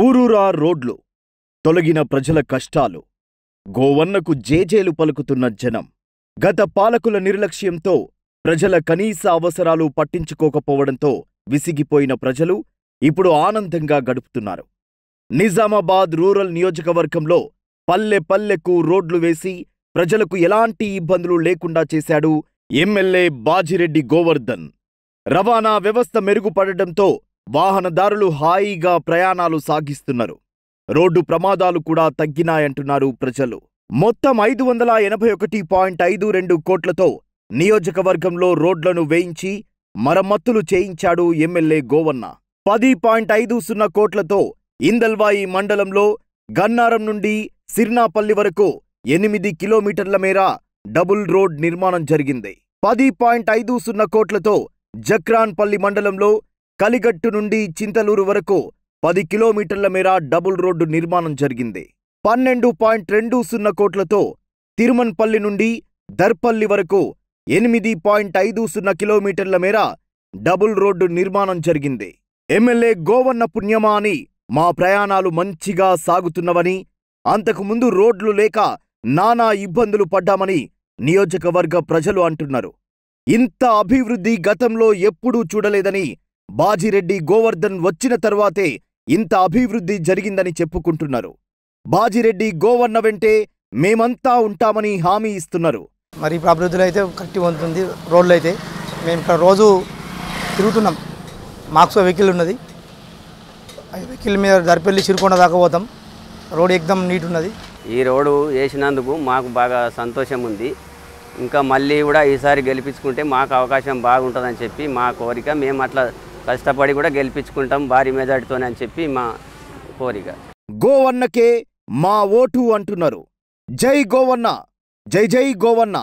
ఊరూరా రోడ్లు తొలగిన ప్రజల కష్టాలు గోవన్నకు జేజేలు పలుకుతున్న జనం గత పాలకుల నిర్లక్ష్యంతో ప్రజల కనీస అవసరాలు పట్టించుకోకపోవడంతో విసిగిపోయిన ప్రజలు ఇప్పుడు ఆనందంగా గడుపుతున్నారు నిజామాబాద్ రూరల్ నియోజకవర్గంలో పల్లె పల్లెకు రోడ్లు వేసి ప్రజలకు ఎలాంటి ఇబ్బందులు లేకుండా చేశాడు ఎమ్మెల్యే బాజిరెడ్డి గోవర్ధన్ రవాణా వ్యవస్థ మెరుగుపడటంతో వాహనదారులు హాయిగా ప్రయాణాలు సాగిస్తున్నారు రోడ్డు ప్రమాదాలు కూడా తగ్గినాయంటున్నారు ప్రజలు మొత్తం ఐదు వందల ఎనభై ఒకటి పాయింట్ ఐదు రెండు కోట్లతో నియోజకవర్గంలో రోడ్లను వేయించి మరమ్మత్తులు చేయించాడు ఎమ్మెల్యే గోవన్న పది పాయింట్ ఐదు సున్నా కోట్లతో ఇందల్వాయి మండలంలో గన్నారం నుండి సిర్నాపల్లి వరకు ఎనిమిది కిలోమీటర్ల మేర డబుల్ రోడ్ నిర్మాణం జరిగింది పది పాయింట్ ఐదు సున్నా కోట్లతో జక్రాన్పల్లి మండలంలో కలిగట్టు నుండి చింతలూరు వరకు పది కిలోమీటర్ల మేర డబుల్ రోడ్డు నిర్మాణం జరిగింది పన్నెండు పాయింట్ రెండు సున్నా కోట్లతో తిరుమన్పల్లి నుండి దర్పల్లి వరకు ఎనిమిది పాయింట్ ఐదు సున్నా కిలోమీటర్ల మేర డబుల్ రోడ్డు నిర్మాణం జరిగింది ఎమ్మెల్యే గోవన్న పుణ్యమా అని మా ప్రయాణాలు మంచిగా సాగుతున్నవని అంతకుముందు రోడ్లు లేక నానా ఇబ్బందులు పడ్డామని నియోజకవర్గ ప్రజలు అంటున్నారు ఇంత అభివృద్ధి గతంలో ఎప్పుడూ చూడలేదని బాజిరెడ్డి గోవర్ధన్ వచ్చిన తర్వాతే ఇంత అభివృద్ధి జరిగిందని చెప్పుకుంటున్నారు బాజిరెడ్డి గోవర్ణ వెంటే మేమంతా ఉంటామని హామీ ఇస్తున్నారు మరి అభివృద్ధిలో అయితే కట్టి ఉంటుంది రోడ్లు అయితే మేము ఇక్కడ రోజు తిరుగుతున్నాం మాక్స్ వెహికల్ ఉన్నది వెహికల్ మీద దరిపెళ్ళి చిరుకొండ దాకా పోతాం రోడ్ ఎక్దం నీట్ ఉన్నది ఈ రోడ్డు వేసినందుకు మాకు బాగా సంతోషం ఉంది ఇంకా మళ్ళీ కూడా ఈసారి గెలిపించుకుంటే మాకు అవకాశం బాగుంటుందని చెప్పి మా కోరిక మేము అట్లా కష్టపడి కూడా గెలిపించుకుంటాం భారీ మెజార్టీతోనే అని చెప్పి మా కోరిక గోవన్నకే మా ఓటు అంటున్నారు జై గోవన్న జై జై గోవన్న